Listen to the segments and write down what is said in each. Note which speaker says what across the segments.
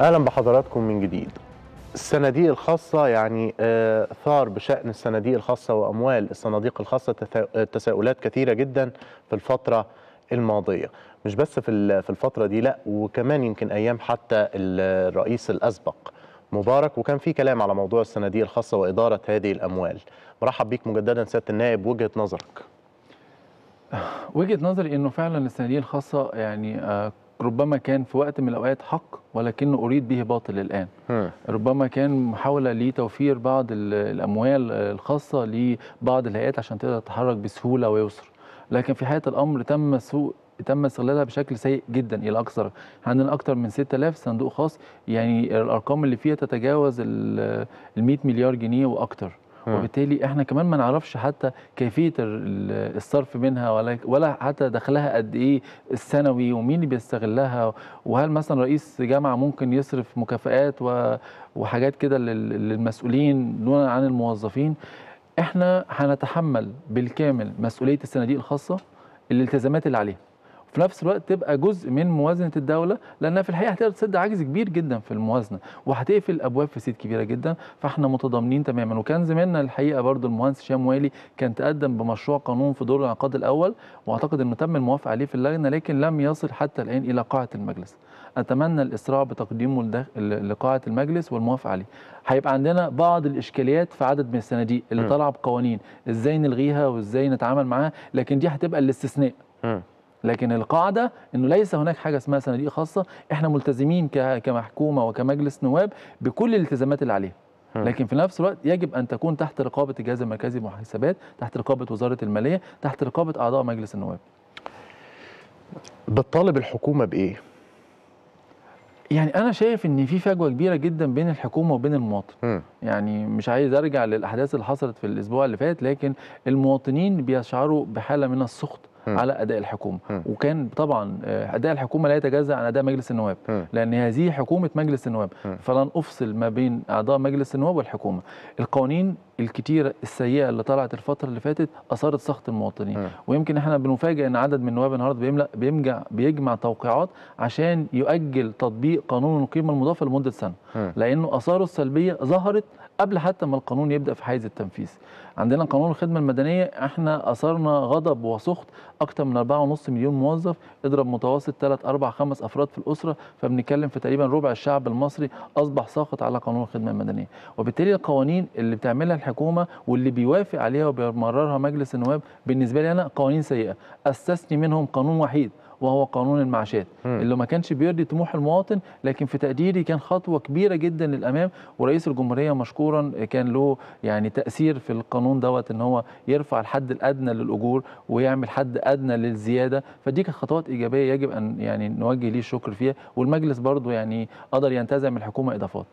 Speaker 1: اهلا بحضراتكم من جديد الصناديق الخاصة يعني آه، ثار بشأن الصناديق الخاصة وأموال الصناديق الخاصة تساؤلات كثيرة جدا في الفترة الماضية مش بس في في الفترة دي لا وكمان يمكن أيام حتى الرئيس الأسبق مبارك وكان في كلام على موضوع الصناديق الخاصة وإدارة هذه الأموال مرحب بيك مجددا سيادة النائب وجهة نظرك وجهة نظري أنه فعلا الصناديق الخاصة يعني آه، ربما كان في وقت من الأوقات حق ولكنه أريد به باطل الآن ربما كان محاولة لتوفير بعض الأموال الخاصة لبعض الهيئات عشان تقدر تتحرك بسهولة ويسر لكن في حقيقة الأمر تم سوء تم استغلالها بشكل سيء جدا الى اكثر عندنا اكثر من 6000 صندوق خاص يعني الارقام اللي فيها تتجاوز ال 100 مليار جنيه واكثر وبالتالي احنا كمان ما نعرفش حتى كيفيه الصرف منها ولا ولا حتى دخلها قد ايه السنوي ومين اللي بيستغلها وهل مثلا رئيس جامعه ممكن يصرف مكافئات وحاجات كده للمسؤولين دون عن الموظفين احنا هنتحمل بالكامل مسؤوليه الصناديق الخاصه الالتزامات اللي عليها في نفس الوقت تبقى جزء من موازنه الدوله لانها في الحقيقه هتقدر تسد عجز كبير جدا في الموازنه وهتقفل ابواب في كبيره جدا فاحنا متضامنين تماما وكان زميلنا الحقيقه برضو المهندس هشام والي كان تقدم بمشروع قانون في دور العقاد الاول واعتقد انه تم الموافقه عليه في اللجنه لكن لم يصل حتى الان الى قاعه المجلس اتمنى الاسراع بتقديمه لقاعه المجلس والموافقه عليه هيبقى عندنا بعض الاشكاليات في عدد من الصناديق اللي طالعه بقوانين ازاي نلغيها وازاي نتعامل معاها لكن دي هتبقى الاستثناء لكن القاعده انه ليس هناك حاجه اسمها صناديق خاصه احنا ملتزمين كمحكومه وكمجلس نواب بكل الالتزامات اللي عليها لكن في نفس الوقت يجب ان تكون تحت رقابه الجهاز المركزي للمحاسبات تحت رقابه وزاره الماليه تحت رقابه اعضاء مجلس النواب بتطالب الحكومه بايه يعني انا شايف ان في فجوه كبيره جدا بين الحكومه وبين المواطن م. يعني مش عايز ارجع للاحداث اللي حصلت في الاسبوع اللي فات لكن المواطنين بيشعروا بحاله من السخط م. على اداء الحكومه م. وكان طبعا آه، اداء الحكومه لا يتجزا عن اداء مجلس النواب م. لان هذه حكومه مجلس النواب م. فلن افصل ما بين اعضاء مجلس النواب والحكومه القوانين الكتيرة السيئة اللي طلعت الفترة اللي فاتت أثارت سخط المواطنين م. ويمكن احنا بنفاجئ أن عدد من النواب النهارده بيملأ بيمجع بيجمع توقيعات عشان يؤجل تطبيق قانون القيمة المضافة لمدة سنة م. لأنه أثاره السلبية ظهرت قبل حتى ما القانون يبدأ في حيز التنفيذ عندنا قانون الخدمة المدنية احنا أثرنا غضب وسخط اكتر من 4.5 مليون موظف اضرب متوسط 3 4 5 افراد في الاسره فبنتكلم في تقريبا ربع الشعب المصري اصبح ساقط على قانون الخدمه المدنيه وبالتالي القوانين اللي بتعملها الحكومه واللي بيوافق عليها وبيمررها مجلس النواب بالنسبه لي انا قوانين سيئه استثني منهم قانون وحيد وهو قانون المعاشات اللي ما كانش بيرضي طموح المواطن لكن في تقديري كان خطوه كبيره جدا للامام ورئيس الجمهوريه مشكورا كان له يعني تاثير في القانون دوت ان هو يرفع الحد الادنى للاجور ويعمل حد الادنى للزياده فدي كانت خطوات ايجابيه يجب ان يعني نوجه ليه الشكر فيها والمجلس برضو يعني قدر ينتزع من الحكومه اضافات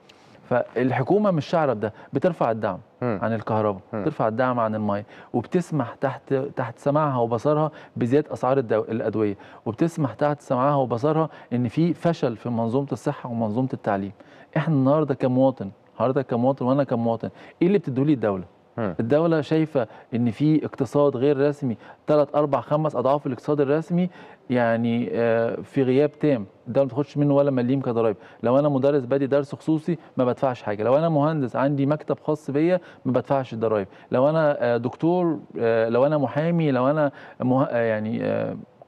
Speaker 1: فالحكومه مش شعره بده بترفع الدعم عن الكهرباء بترفع الدعم عن الماء وبتسمح تحت تحت سماعها وبصرها بزياده اسعار الادويه وبتسمح تحت سماعها وبصرها ان في فشل في منظومه الصحه ومنظومه التعليم احنا النهارده كمواطن النهارده كمواطن وانا كمواطن ايه اللي بتدولي الدوله الدولة شايفة إن في اقتصاد غير رسمي ثلاث أربع خمس أضعاف الاقتصاد الرسمي يعني آه، في غياب تام الدولة ما بتاخدش منه ولا مليم كضرايب لو أنا مدرس بادي درس خصوصي ما بدفعش حاجة لو أنا مهندس عندي مكتب خاص بيا ما بدفعش الضرايب لو أنا آه، دكتور آه، لو أنا محامي لو أنا مه... يعني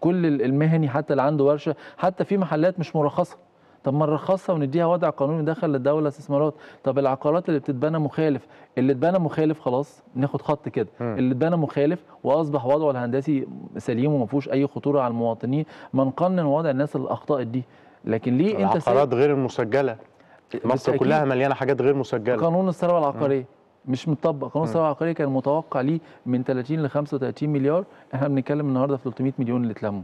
Speaker 1: كل المهني حتى اللي عنده ورشة حتى في محلات مش مرخصة طب ما نرخصها ونديها وضع قانوني داخل للدوله استثمارات طب العقارات اللي بتتبنى مخالف اللي اتبنى مخالف خلاص ناخد خط كده اللي اتبنى مخالف واصبح وضعه الهندسي سليم وما فيهوش اي خطوره على المواطنين ما نقنن وضع الناس اللي اخطات دي لكن ليه انت العقارات غير المسجله إيه، مصر كلها مليانه حاجات غير مسجله قانون الثروه العقاريه مش مطبق قانون الثروه العقاريه كان متوقع ليه من 30 ل 35 مليار احنا بنتكلم النهارده في 300 مليون اللي اتلموا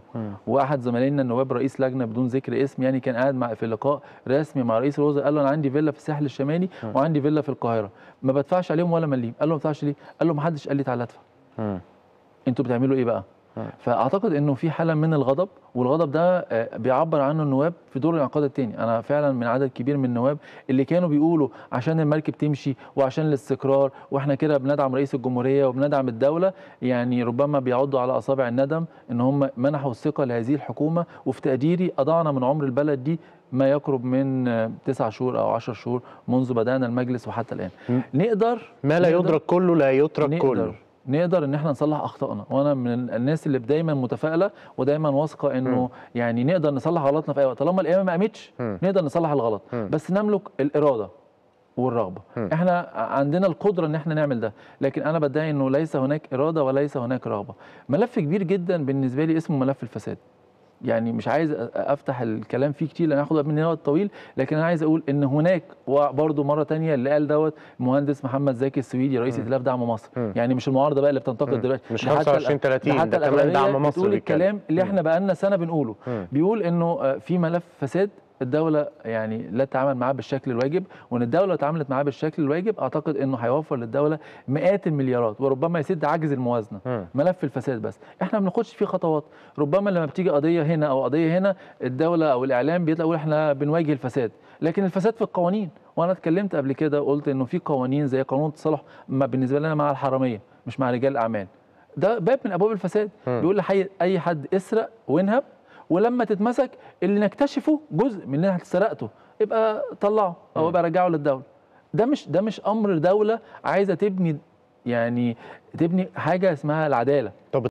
Speaker 1: واحد زمايلنا النواب رئيس لجنه بدون ذكر اسم يعني كان قاعد مع في لقاء رسمي مع رئيس الوزراء قال له انا عندي فيلا في الساحل الشمالي م. وعندي فيلا في القاهره ما بدفعش عليهم ولا مليم قال له ما بدفعش ليه قال له ما حدش قال لي تعالى ادفع انتوا بتعملوا ايه بقى آه. فاعتقد انه في حاله من الغضب والغضب ده آه، بيعبر عنه النواب في دور الانعقاد الثاني انا فعلا من عدد كبير من النواب اللي كانوا بيقولوا عشان المركب تمشي وعشان الاستقرار واحنا كده بندعم رئيس الجمهوريه وبندعم الدوله يعني ربما بيعضوا على اصابع الندم ان هم منحوا الثقه لهذه الحكومه وفي تقديري اضعنا من عمر البلد دي ما يقرب من آه، تسعة شهور أو عشر شهور منذ بدأنا المجلس وحتى الآن نقدر ما لا يدرك كله لا يترك كله نقدر ان احنا نصلح اخطائنا وانا من الناس اللي دايما متفائله ودايما واثقه انه يعني نقدر نصلح غلطنا في اي وقت طالما القيامه ما قامتش نقدر نصلح الغلط بس نملك الاراده والرغبه م. احنا عندنا القدره ان احنا نعمل ده لكن انا بدعي انه ليس هناك اراده وليس هناك رغبه ملف كبير جدا بالنسبه لي اسمه ملف الفساد يعني مش عايز افتح الكلام فيه كتير لان هاخد من هنا وقت طويل لكن انا عايز اقول ان هناك وبرده مره تانية اللي قال دوت مهندس محمد زكي السويدي رئيس ائتلاف دعم مصر م. يعني مش المعارضه بقى اللي بتنتقد دلوقتي مش 25 30 حتى كمان دعم مصر بيقول الكلام اللي احنا بقى لنا سنه بنقوله م. بيقول انه آه، في ملف فساد الدوله يعني لا تتعامل معاه بالشكل الواجب وان الدوله لو اتعاملت معاه بالشكل الواجب اعتقد انه هيوفر للدوله مئات المليارات وربما يسد عجز الموازنه م. ملف الفساد بس احنا ما بناخدش فيه خطوات ربما لما بتيجي قضيه هنا او قضيه هنا الدوله او الاعلام بيطلع احنا بنواجه الفساد لكن الفساد في القوانين وانا اتكلمت قبل كده قلت انه في قوانين زي قانون التصالح ما بالنسبه لنا مع الحراميه مش مع رجال الاعمال ده باب من ابواب الفساد م. بيقول اي حد اسرق وانهب ولما تتمسك اللي نكتشفه جزء من اللي احنا سرقته يبقى طلعه او يبقى رجعه للدوله ده مش ده مش امر دوله عايزه تبني يعني تبني حاجه اسمها العداله طب